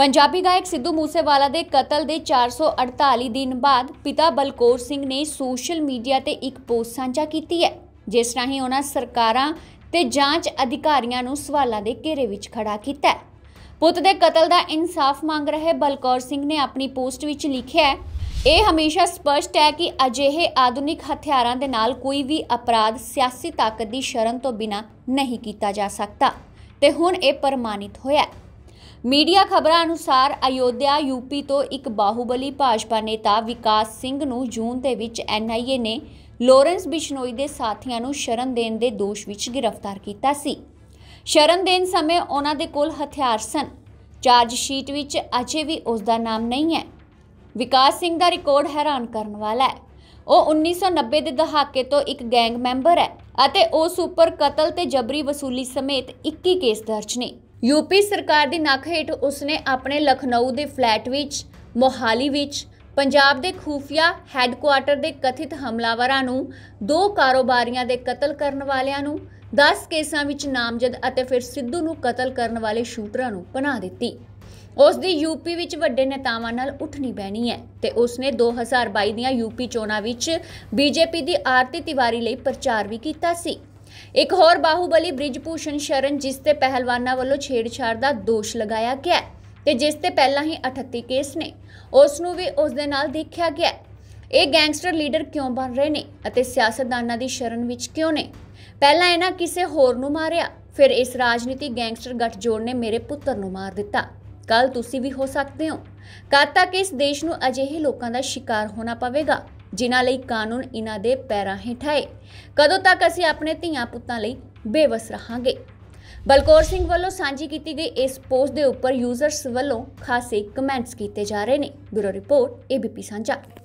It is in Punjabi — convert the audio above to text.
ਪੰਜਾਬੀ ਗਾਇਕ ਸਿੱਧੂ ਮੂਸੇਵਾਲਾ ਦੇ ਕਤਲ ਦੇ 448 ਦਿਨ ਬਾਅਦ ਪਿਤਾ ਬਲਕੌਰ ਸਿੰਘ ਨੇ ਸੋਸ਼ਲ ਮੀਡੀਆ ਤੇ ਇੱਕ ਪੋਸਟ ਸਾਂਝਾ ਕੀਤੀ ਹੈ ਜਿਸ ਰਾਹੀਂ ਉਹਨਾਂ ਸਰਕਾਰਾਂ ਤੇ ਜਾਂਚ ਅਧਿਕਾਰੀਆਂ ਨੂੰ ਸਵਾਲਾਂ ਦੇ ਘੇਰੇ ਵਿੱਚ ਖੜਾ ਕੀਤਾ ਹੈ ਪੁੱਤ ਦੇ ਕਤਲ ਦਾ ਇਨਸਾਫ ਮੰਗ ਰਹੇ ਬਲਕੌਰ ਸਿੰਘ ਨੇ ਆਪਣੀ ਪੋਸਟ ਵਿੱਚ ਲਿਖਿਆ ਹੈ ਇਹ ਹਮੇਸ਼ਾ ਸਪਸ਼ਟ ਹੈ ਕਿ ਅਜਿਹੇ ਆਧੁਨਿਕ ਹਥਿਆਰਾਂ ਦੇ ਨਾਲ ਕੋਈ ਵੀ ਅਪਰਾਧ ਸਿਆਸੀ ਤਾਕਤ ਦੀ ਸ਼ਰਨ ਤੋਂ ਬਿਨਾ ਨਹੀਂ ਕੀਤਾ ਜਾ ਸਕਦਾ ਤੇ ਹੁਣ ਇਹ ਪ੍ਰਮਾਣਿਤ ਹੋਇਆ ਹੈ ਮੀਡੀਆ ਖਬਰਾਂ ਅਨੁਸਾਰ ਅਯੋਧਿਆ ਯੂਪੀ ਤੋਂ ਇੱਕ ਬਾਹੂਬਲੀ ਭਾਜਪਾ ਨੇਤਾ ਵਿਕਾਸ ਸਿੰਘ ਨੂੰ ਜੂਨ ਦੇ ਵਿੱਚ ਐਨਆਈਏ ਨੇ ਲੋਰੈਂਸ ਬਿਸ਼ਨੋਈ ਦੇ ਸਾਥੀਆਂ ਨੂੰ ਸ਼ਰਨ ਦੇਣ ਦੇ ਦੋਸ਼ ਵਿੱਚ ਗ੍ਰਿਫਤਾਰ ਕੀਤਾ ਸੀ ਸ਼ਰਨ ਦੇਣ ਸਮੇਂ ਉਹਨਾਂ ਦੇ ਕੋਲ ਹਥਿਆਰ ਸਨ ਚਾਰਜ ਸ਼ੀਟ ਵਿੱਚ ਅਜੇ ਵੀ ਉਸ ਦਾ ਨਾਮ ਨਹੀਂ ਹੈ ਵਿਕਾਸ ਸਿੰਘ ਦਾ ਰਿਕਾਰਡ ਹੈਰਾਨ ਕਰਨ ਵਾਲਾ ਹੈ ਉਹ 1990 ਦੇ ਦਹਾਕੇ ਤੋਂ ਇੱਕ ਗੈਂਗ ਮੈਂਬਰ ਹੈ ਅਤੇ ਉਸ ਉੱਪਰ ਕਤਲ ਤੇ ਜਬਰੀ ਵਸੂਲੀ ਸਮੇਤ 21 ਕੇਸ ਦਰਜ ਨੇ ਯੂਪੀ ਸਰਕਾਰ ਦੀ ਨੱਕ ਹੇਠ ਉਸਨੇ ਆਪਣੇ ਲਖਨਊ ਦੇ ਫਲੈਟ ਵਿੱਚ ਮੋਹਾਲੀ ਵਿੱਚ ਪੰਜਾਬ ਦੇ ਖੂਫੀਆ ਹੈੱਡਕੁਆਰਟਰ ਦੇ ਕਥਿਤ ਹਮਲਾਵਰਾਂ ਨੂੰ ਦੋ ਕਾਰੋਬਾਰੀਆਂ ਦੇ ਕਤਲ ਕਰਨ ਵਾਲਿਆਂ ਨੂੰ 10 ਕੇਸਾਂ ਵਿੱਚ ਨਾਮਜ਼ਦ ਅਤੇ ਫਿਰ ਸਿੱਧੂ ਨੂੰ ਕਤਲ ਕਰਨ ਵਾਲੇ ਸ਼ੂਟਰਾਂ ਨੂੰ ਪਨਾਹ ਦਿੱਤੀ ਉਸ ਦੀ ਯੂਪੀ ਵਿੱਚ ਵੱਡੇ ਨੇਤਾਵਾਂ ਨਾਲ ਉੱਠਣੀ ਪੈਣੀ ਹੈ ਤੇ ਉਸਨੇ 2022 ਦੀਆਂ ਯੂਪੀ ਚੋਣਾਂ ਵਿੱਚ ਬੀਜੇਪੀ ਦੀ ਆਰਤੀ ਤਿਵਾਰੀ ਲਈ ਪ੍ਰਚਾਰ ਵੀ ਕੀਤਾ ਸੀ ਇੱਕ ਹੋਰ ਬਾਹੂਬਲੀ ਬ੍ਰਿਜਭੂਸ਼ਣ ਸ਼ਰਨ ਜਿਸ ਤੇ ਪਹਿਲਵਾਨਾਂ ਵੱਲੋਂ ਛੇੜਛਾੜ ਦਾ ਦੋਸ਼ ਲਗਾਇਆ ਗਿਆ ਤੇ ਜਿਸ ਤੇ ਪਹਿਲਾਂ ਹੀ 38 ਕੇਸ ਨੇ ਉਸ ਨੂੰ ਵੀ ਉਸ ਦੇ ਨਾਲ ਦੇਖਿਆ ਗਿਆ ਇਹ ਗੈਂਗਸਟਰ ਲੀਡਰ ਕਿਉਂ ਬਣ ਰਹੇ ਨੇ ਅਤੇ ਸਿਆਸਤਦਾਨਾਂ ਦੀ ਸ਼ਰਨ ਵਿੱਚ ਕਿਉਂ ਨੇ ਪਹਿਲਾਂ ਇਹਨਾਂ ਕਿਸੇ ਹੋਰ ਨੂੰ ਮਾਰਿਆ ਫਿਰ ਇਸ ਰਾਜਨੀਤੀ ਗੈਂਗਸਟਰ ਗੱਠਜੋੜ ਨੇ ਮੇਰੇ ਪੁੱਤਰ ਨੂੰ ਮਾਰ ਦਿੱਤਾ ਕੱਲ ਤੁਸੀਂ ਵੀ ਹੋ ਸਕਦੇ ਹੋ ਕਦ ਤੱਕ ਇਸ ਦੇਸ਼ ਨੂੰ ਅਜਿਹੇ ਲੋਕਾਂ ਦਾ ਸ਼ਿਕਾਰ ਹੋਣਾ ਪਵੇਗਾ ਜਿਨ੍ਹਾਂ ਲਈ ਕਾਨੂੰਨ ਇਹਨਾਂ ਦੇ ਪੈਰਾਂ ਹੇਠ ਹੈ ਕਦੋਂ ਤੱਕ ਅਸੀਂ ਆਪਣੇ ਧੀਆਂ ਪੁੱਤਾਂ ਲਈ ਬੇਵਸ ਰਹਾਂਗੇ ਬਲਕੌਰ ਸਿੰਘ ਵੱਲੋਂ ਸਾਂਝੀ ਕੀਤੀ ਗਈ ਇਸ ਪੋਸਟ ਦੇ ਉੱਪਰ ਯੂਜ਼ਰਸ ਵੱਲੋਂ ਖਾਸੇ ਕਮੈਂਟਸ ਕੀਤੇ ਜਾ ਰਹੇ ਨੇ ਬਿਊਰੋ ਰਿਪੋਰਟ ਏਬੀਪੀ ਸਾਂਝਾ